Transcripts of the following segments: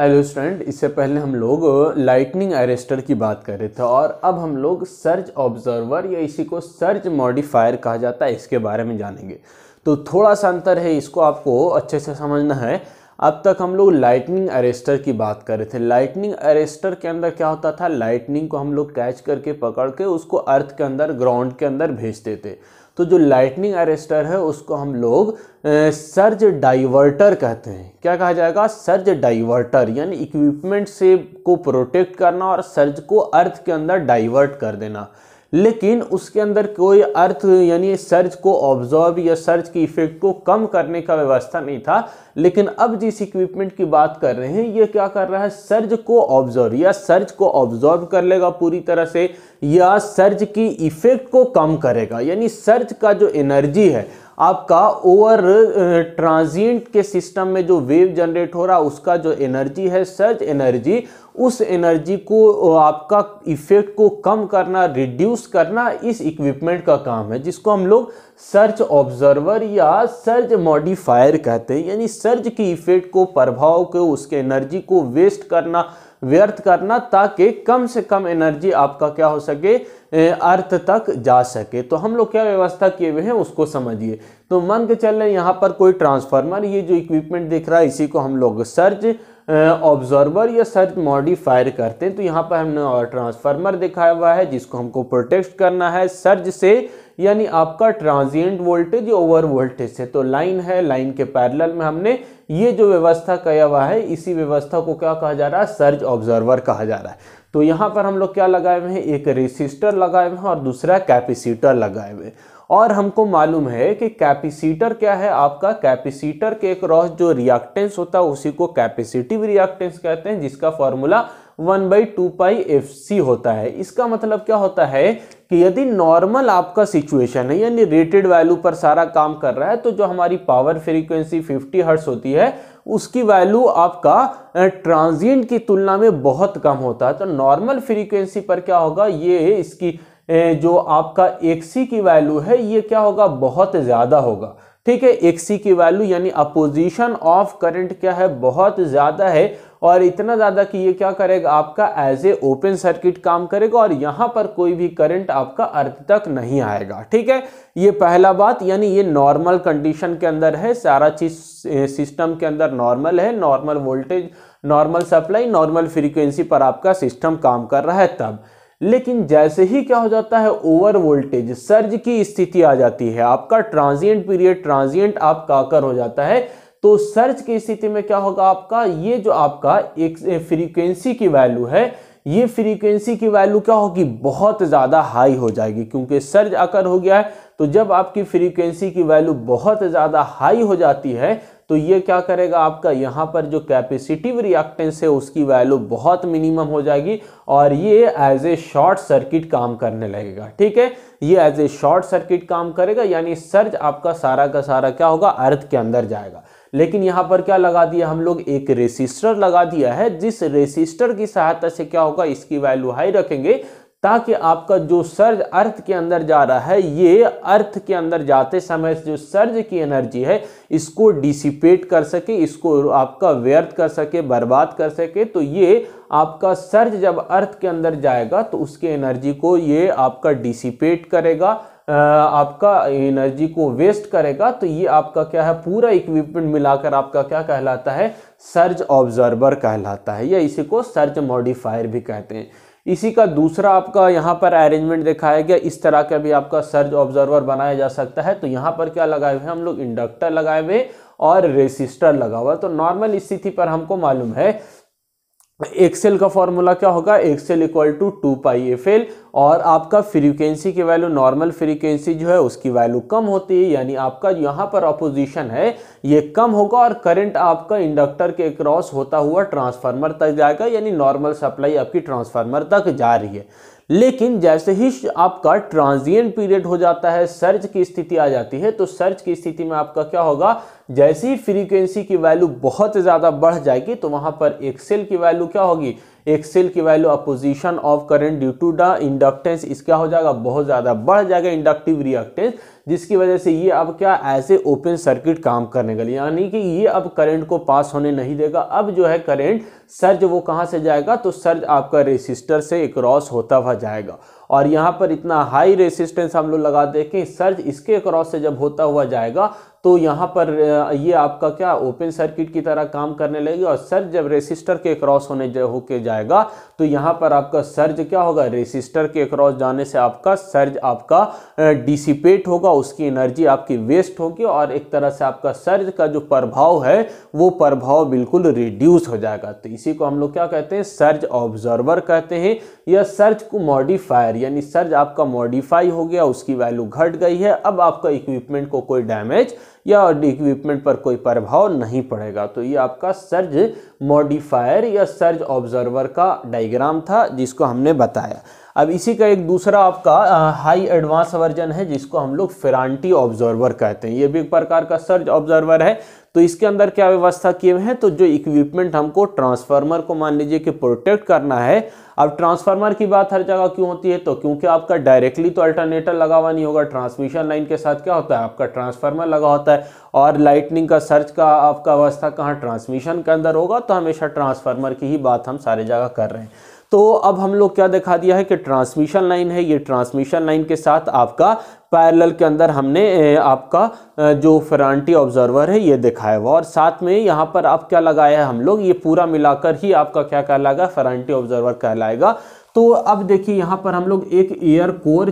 hello student इससे पहले हम लोग लाइटनिंग अरेस्टर की बात कर रहे थे और अब हम लोग सर्च ऑब्जर्वर या इसी को सर्च मॉडिफायर कहा जाता है इसके बारे में जानेंगे तो थोड़ा सा अंतर है इसको आपको अच्छे से समझना है अब तक हम लोग लाइटनिंग अरेस्टर की बात कर रहे थे लाइटनिंग अरेस्टर के अंदर क्या होता था लाइटनिंग को हम लोग कैच करके पकड़ के उसको अर्थ के अंदर ग्राउंड के अंदर भेजते थे तो जो लाइटनिंग अरेस्टर है उसको हम लोग सर्ज डाइवर्टर कहते हैं क्या कहा जाएगा सर्ज डाइवर्टर यानी इक्विपमेंट से को प्रोटेक्ट करना और सर्ज को अर्थ के अंदर डाइवर्ट कर देना लेकिन उसके अंदर कोई अर्थ यानी सर्च को ऑब्जॉर्व या सर्च की इफेक्ट को कम करने का व्यवस्था नहीं था लेकिन अब जिस इक्विपमेंट की बात कर रहे हैं ये क्या कर रहा है सर्ज को ऑब्जॉर्व या सर्च को ऑब्जॉर्व कर लेगा पूरी तरह से या सर्ज की इफेक्ट को कम करेगा यानी सर्ज का जो एनर्जी है आपका ओवर ट्रांजिएंट के सिस्टम में जो वेव जनरेट हो रहा है उसका जो एनर्जी है सर्ज एनर्जी उस एनर्जी को आपका इफेक्ट को कम करना रिड्यूस करना इस इक्विपमेंट का काम है जिसको हम लोग सर्च ऑब्जर्वर या सर्च मॉडिफायर कहते हैं यानी सर्ज की इफेक्ट को प्रभाव को उसके एनर्जी को वेस्ट करना व्यर्थ करना ताकि कम से कम एनर्जी आपका क्या हो सके अर्थ तक जा सके तो हम लोग क्या व्यवस्था किए हुए हैं उसको समझिए तो मान के चल रहे यहाँ पर कोई ट्रांसफार्मर ये जो इक्विपमेंट दिख रहा है इसी को हम लोग सर्च ऑब्जर्वर या सर्च मॉडिफायर करते हैं तो यहाँ पर हमने और ट्रांसफार्मर दिखाया हुआ है जिसको हमको प्रोटेक्ट करना है सर्ज से यानी आपका ट्रांजिएंट वोल्टेज ओवर वोल्टेज से तो लाइन है लाइन के पैरेलल में हमने ये जो व्यवस्था किया हुआ है इसी व्यवस्था को क्या कहा जा रहा है सर्ज ऑब्जर्वर कहा जा रहा है तो यहाँ पर हम लोग क्या लगाए हुए हैं एक रेसिस्टर लगाए हुए हैं और दूसरा कैपेसिटर लगाए हुए हैं और हमको मालूम है कि कैपेसिटर क्या है आपका कैपेसिटर के क्रॉस जो रिएक्टेंस होता है उसी को कैपेसिटिव रिएक्टेंस कहते हैं जिसका formula one by two pi F C होता है इसका मतलब क्या होता है कि यदि नॉर्मल आपका सिचुएशन है यानी रेटेड वैल्यू पर सारा काम कर रहा है तो जो हमारी पावर फ्रीक्वेंसी 50 हर्ट्स होती है उसकी वैल्यू आपका ट्रांजिएंट की तुलना में बहुत कम होता है तो नॉर्मल फ्रीक्वेंसी पर क्या होगा ये इसकी जो आपका एक्सी की वैल्यू है ये क्या होगा बहुत ज़्यादा होगा ठीक है एक्सी की वैल्यू यानी अपोजिशन ऑफ करंट क्या है बहुत ज़्यादा है और इतना ज़्यादा कि ये क्या करेगा आपका एज ए ओपन सर्किट काम करेगा और यहाँ पर कोई भी करंट आपका अर्थ तक नहीं आएगा ठीक है ये पहला बात यानी ये नॉर्मल कंडीशन के अंदर है सारा चीज़ सिस्टम के अंदर नॉर्मल है normal voltage normal supply normal frequency पर आपका सिस्टम काम कर रहा है तब लेकिन जैसे ही क्या हो जाता है ओवर वोल्टेज सर्ज की स्थिति आ जाती है आपका ट्रांजिएंट पीरियड ट्रांजिएंट आपका आकर हो जाता है तो सर्ज की स्थिति में क्या होगा आपका ये जो आपका एक फ्रीक्वेंसी की वैल्यू है ये फ्रीक्वेंसी की वैल्यू क्या होगी बहुत ज़्यादा हाई हो जाएगी क्योंकि सर्ज आकर हो गया है तो जब आपकी फ्रीक्वेंसी की वैल्यू बहुत ज़्यादा हाई हो जाती है तो ये क्या करेगा आपका यहाँ पर जो कैपेसिटिव रिएक्टेंस है उसकी वैल्यू बहुत मिनिमम हो जाएगी और ये एज ए शॉर्ट सर्किट काम करने लगेगा ठीक है ये एज ए शॉर्ट सर्किट काम करेगा यानी सर्ज आपका सारा का सारा क्या होगा अर्थ के अंदर जाएगा लेकिन यहाँ पर क्या लगा दिया हम लोग एक रेसिस्टर लगा दिया है जिस रेसिस्टर की सहायता से क्या होगा इसकी वैल्यू हाई रखेंगे ताकि आपका जो सर्ज अर्थ के अंदर जा रहा है ये अर्थ के अंदर जाते समय जो सर्ज की एनर्जी है इसको डिसिपेट कर सके इसको आपका व्यर्थ कर सके बर्बाद कर सके तो ये आपका सर्ज जब अर्थ के अंदर जाएगा तो उसके एनर्जी को ये आपका डिसिपेट करेगा आपका एनर्जी को वेस्ट करेगा तो ये आपका क्या है पूरा इक्विपमेंट मिलाकर आपका क्या कहलाता है सर्ज ऑब्जर्वर कहलाता है या इसी को सर्ज मॉडिफायर भी कहते हैं इसी का दूसरा आपका यहाँ पर अरेंजमेंट दिखाया गया इस तरह का भी आपका सर्ज ऑब्जर्वर बनाया जा सकता है तो यहाँ पर क्या लगाए हुए हम लोग इंडक्टर लगाए हुए और रेसिस्टर लगा हुआ तो नॉर्मल स्थिति पर हमको मालूम है एक्सेल का फॉर्मूला क्या होगा X L equal to two pi F L और आपका फ्रीक्वेंसी की वैल्यू नॉर्मल फ्रीक्वेंसी जो है उसकी वैल्यू कम होती है यानी आपका यहाँ पर अपोजिशन है ये कम होगा और करंट आपका इंडक्टर के क्रॉस होता हुआ ट्रांसफार्मर तक जाएगा यानी नॉर्मल सप्लाई आपकी ट्रांसफार्मर तक जा रही है लेकिन जैसे ही आपका ट्रांजियन पीरियड हो जाता है सर्ज की स्थिति आ जाती है तो सर्ज की स्थिति में आपका क्या होगा जैसे ही फ्रीक्वेंसी की वैल्यू बहुत ज़्यादा बढ़ जाएगी तो वहाँ पर एक सेल की वैल्यू क्या होगी एक सेल की value opposition of current due to the inductance इस हो जाएगा बहुत ज़्यादा बढ़ जाएगा इंडक्टिव रिएक्टेंस जिसकी वजह से ये अब क्या ऐसे ओपन सर्किट काम करने के लिए यानी कि ये अब करंट को पास होने नहीं देगा अब जो है करंट सर्ज वो कहाँ से जाएगा तो सर्ज आपका रेसिस्टर से एक होता हुआ जाएगा और यहाँ पर इतना हाई रेसिस्टेंस हम लोग लगा देखें सर्ज इसके क्रॉस से जब होता हुआ जाएगा तो यहाँ पर ये आपका क्या ओपन सर्किट की तरह काम करने लगेगी और सर्ज जब रेसिस्टर के क्रॉस होने होके जाएगा तो यहाँ पर आपका सर्ज क्या होगा रेसिस्टर के क्रॉस जाने से आपका सर्ज आपका डिसिपेट होगा उसकी एनर्जी आपकी वेस्ट होगी और एक तरह से आपका सर्ज का जो प्रभाव है वो प्रभाव बिल्कुल रिड्यूस हो जाएगा तो इसी को हम लोग क्या कहते हैं सर्ज ऑब्जर्वर कहते हैं या सर्ज को मॉडिफायर आर यानी सर्ज आपका मॉडिफाई हो गया उसकी वैल्यू घट गई है अब आपका इक्विपमेंट को कोई डैमेज या इक्विपमेंट पर कोई प्रभाव नहीं पड़ेगा तो ये आपका सर्ज मॉडिफायर या सर्ज ऑब्जर्वर का डायग्राम था जिसको हमने बताया अब इसी का एक दूसरा आपका आ, हाई एडवांस वर्जन है जिसको हम लोग फेरांटी ऑब्जर्वर कहते हैं ये भी एक प्रकार का सर्ज ऑब्जर्वर है तो इसके अंदर क्या व्यवस्था किए हुए हैं तो जो इक्विपमेंट हमको ट्रांसफार्मर को मान लीजिए कि प्रोटेक्ट करना है अब ट्रांसफार्मर की बात हर जगह क्यों होती है तो क्योंकि आपका डायरेक्टली तो अल्टरनेटर लगा हुआ नहीं होगा ट्रांसमिशन लाइन के साथ क्या होता है आपका ट्रांसफार्मर लगा होता है और लाइटनिंग का सर्च का आपका व्यवस्था कहाँ ट्रांसमिशन के अंदर होगा तो हमेशा ट्रांसफार्मर की ही बात हम सारे जगह कर रहे हैं तो अब हम लोग क्या दिखा दिया है कि ट्रांसमिशन लाइन है ये ट्रांसमिशन लाइन के साथ आपका पैरेलल के अंदर हमने आपका जो फ्रांटी ऑब्जर्वर है ये दिखाया हुआ और साथ में यहाँ पर आप क्या लगाया है हम लोग ये पूरा मिलाकर ही आपका क्या कहलाएगा फ्रांटी ऑब्जर्वर कहलाएगा तो अब देखिए यहाँ पर हम लोग एक एयर कोर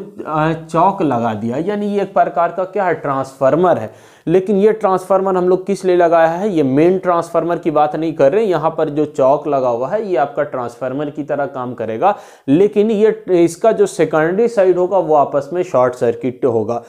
चौक लगा दिया यानी ये एक प्रकार का क्या है ट्रांसफार्मर है लेकिन ये ट्रांसफार्मर हम लोग किस लिए लगाया है ये मेन ट्रांसफार्मर की बात नहीं कर रहे हैं यहाँ पर जो चौक लगा हुआ है ये आपका ट्रांसफार्मर की तरह काम करेगा लेकिन ये इसका जो सेकेंडरी साइड होगा वो आपस में शॉर्ट सर्किट होगा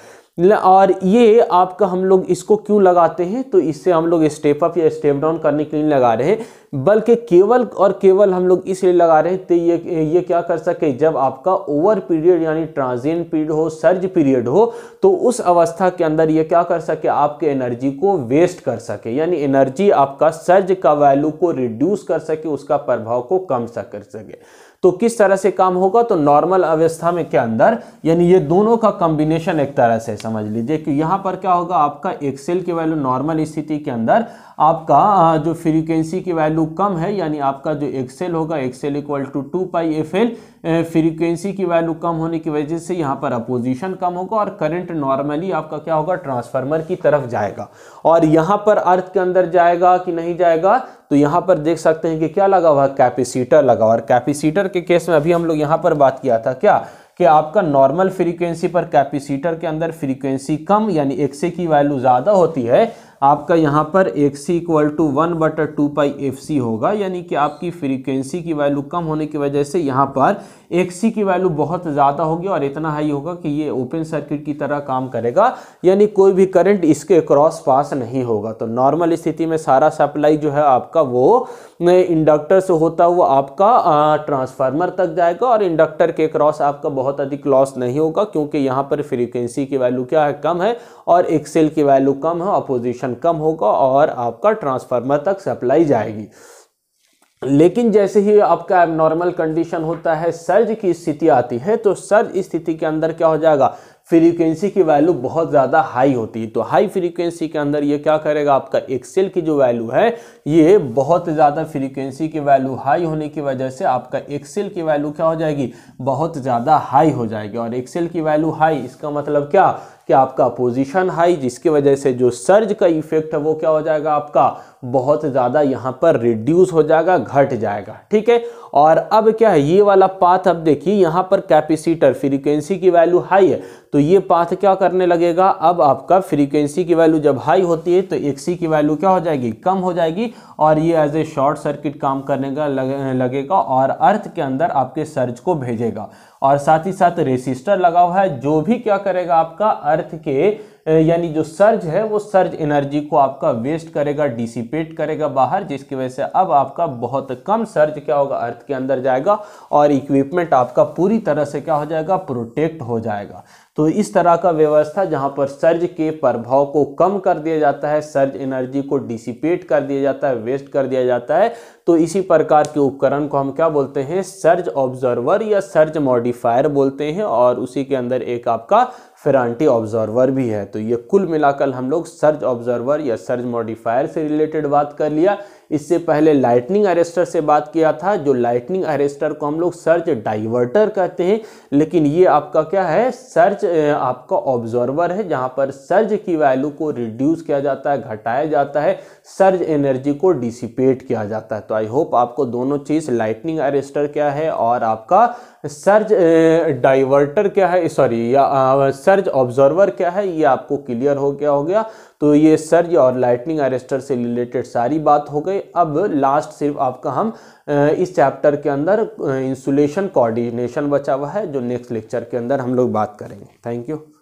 और ये आपका हम लोग इसको क्यों लगाते हैं तो इससे हम लोग स्टेप अप या स्टेप डाउन करने के लिए लगा रहे हैं बल्कि केवल और केवल हम लोग इसलिए लगा रहे हैं तो ये ये क्या कर सके जब आपका ओवर पीरियड यानी ट्रांजिएंट पीरियड हो सर्ज पीरियड हो तो उस अवस्था के अंदर ये क्या कर सके आपके एनर्जी को वेस्ट कर सके यानी एनर्जी आपका सर्ज का वैल्यू को रिड्यूस कर सके उसका प्रभाव को कम कर सके तो किस तरह से काम होगा तो नॉर्मल अवस्था में क्या अंदर यानी ये दोनों का कॉम्बिनेशन एक तरह से समझ लीजिए कि यहाँ पर क्या होगा आपका एक्सेल की वैल्यू नॉर्मल स्थिति के अंदर आपका जो फ्रीक्वेंसी की वैल्यू कम है यानी आपका जो एक्सेल होगा X L equal to two pi F L frequency की वैल्यू कम होने की वजह से यहाँ पर अपोजिशन कम होगा और करंट नॉर्मली आपका क्या होगा ट्रांसफार्मर की तरफ जाएगा और यहाँ पर अर्थ के अंदर जाएगा कि नहीं जाएगा तो यहाँ पर देख सकते हैं कि क्या लगा हुआ है कैपेसिटर लगा हुआ और कैपेसिटर के केस में अभी हम लोग यहाँ पर बात किया था क्या कि आपका नॉर्मल फ्रीक्वेंसी पर कैपेसिटर के अंदर फ्रीक्वेंसी कम यानी एक्से की वैल्यू ज़्यादा होती है आपका यहाँ पर X C equal to one बटर टू पाई एफ सी होगा यानी कि आपकी फ्रीक्वेंसी की वैल्यू कम होने की वजह से यहाँ पर एक सी की वैल्यू बहुत ज़्यादा होगी और इतना हाई होगा कि ये ओपन सर्किट की तरह काम करेगा यानी कोई भी करंट इसके क्रॉस पास नहीं होगा तो नॉर्मल स्थिति में सारा सप्लाई जो है आपका वो इंडक्टर से होता हुआ आपका ट्रांसफार्मर तक जाएगा और इंडक्टर के क्रॉस आपका बहुत अधिक लॉस नहीं होगा क्योंकि यहाँ पर फ्रीक्वेंसी की वैल्यू क्या है कम है और एक्सेल की वैल्यू कम है अपोजिशन कम होगा और आपका ट्रांसफार्मर तक सप्लाई जाएगी लेकिन जैसे ही आपका एबनॉर्मल कंडीशन होता है सर्ज की स्थिति आती है तो सर्ज स्थिति के अंदर क्या हो जाएगा फ्रीक्वेंसी की वैल्यू बहुत ज़्यादा हाई होती है तो हाई फ्रीक्वेंसी के अंदर ये क्या करेगा आपका एक्सेल की जो वैल्यू है ये बहुत ज़्यादा फ्रीक्वेंसी की वैल्यू हाई होने की वजह से आपका एक्सेल की वैल्यू क्या हो जाएगी बहुत ज़्यादा हाई हो जाएगी और एक्सेल की वैल्यू हाई इसका मतलब क्या कि आपका पोजीशन हाई जिसकी वजह से जो सर्ज का इफेक्ट है वो क्या हो जाएगा आपका बहुत ज़्यादा यहाँ पर रिड्यूस हो जाएगा घट जाएगा ठीक है और अब क्या है ये वाला पाथ अब देखिए यहाँ पर कैपेसिटर फ्रीक्वेंसी की वैल्यू हाई है तो ये पाथ क्या करने लगेगा अब आपका फ्रीक्वेंसी की वैल्यू जब हाई होती है तो एक्सी की वैल्यू क्या हो जाएगी कम हो जाएगी और ये एज ए शॉर्ट सर्किट काम करने का लगेगा और अर्थ के अंदर आपके सर्ज को भेजेगा और साथ ही साथ रेसिस्टर लगा हुआ है जो भी क्या करेगा आपका अर्थ के यानी जो सर्ज है वो सर्ज एनर्जी को आपका वेस्ट करेगा डिसिपेट करेगा बाहर जिसकी वजह से अब आपका बहुत कम सर्ज क्या होगा अर्थ के अंदर जाएगा और इक्विपमेंट आपका पूरी तरह से क्या हो जाएगा प्रोटेक्ट हो जाएगा तो इस तरह का व्यवस्था जहां पर सर्ज के प्रभाव को कम कर दिया जाता है सर्ज एनर्जी को डिसिपेट कर दिया जाता है वेस्ट कर दिया जाता है तो इसी प्रकार के उपकरण को हम क्या बोलते हैं सर्ज ऑब्जर्वर या सर्ज मॉडिफायर बोलते हैं और उसी के अंदर एक आपका फेरांटी ऑब्जर्वर भी है तो ये कुल मिलाकर हम लोग सर्ज ऑब्जर्वर या सर्ज मॉडिफायर से रिलेटेड बात कर लिया इससे पहले लाइटनिंग अरेस्टर से बात किया था जो लाइटनिंग अरेस्टर को हम लोग सर्च डाइवर्टर कहते हैं लेकिन ये आपका क्या है सर्च आपका ऑब्जर्वर है जहाँ पर सर्ज की वैल्यू को रिड्यूस किया जाता है घटाया जाता है सर्ज एनर्जी को डिसिपेट किया जाता है तो आई होप आपको दोनों चीज़ लाइटनिंग अरेस्टर क्या है और आपका सर्ज डाइवर्टर क्या है सॉरी या सर्ज ऑब्जर्वर क्या है ये आपको क्लियर हो गया हो गया तो ये सर्ज और लाइटनिंग अरेस्टर से रिलेटेड सारी बात हो गई अब लास्ट सिर्फ आपका हम इस चैप्टर के अंदर इंसुलेशन कोऑर्डिनेशन बचा हुआ है जो नेक्स्ट लेक्चर के अंदर हम लोग बात करेंगे थैंक यू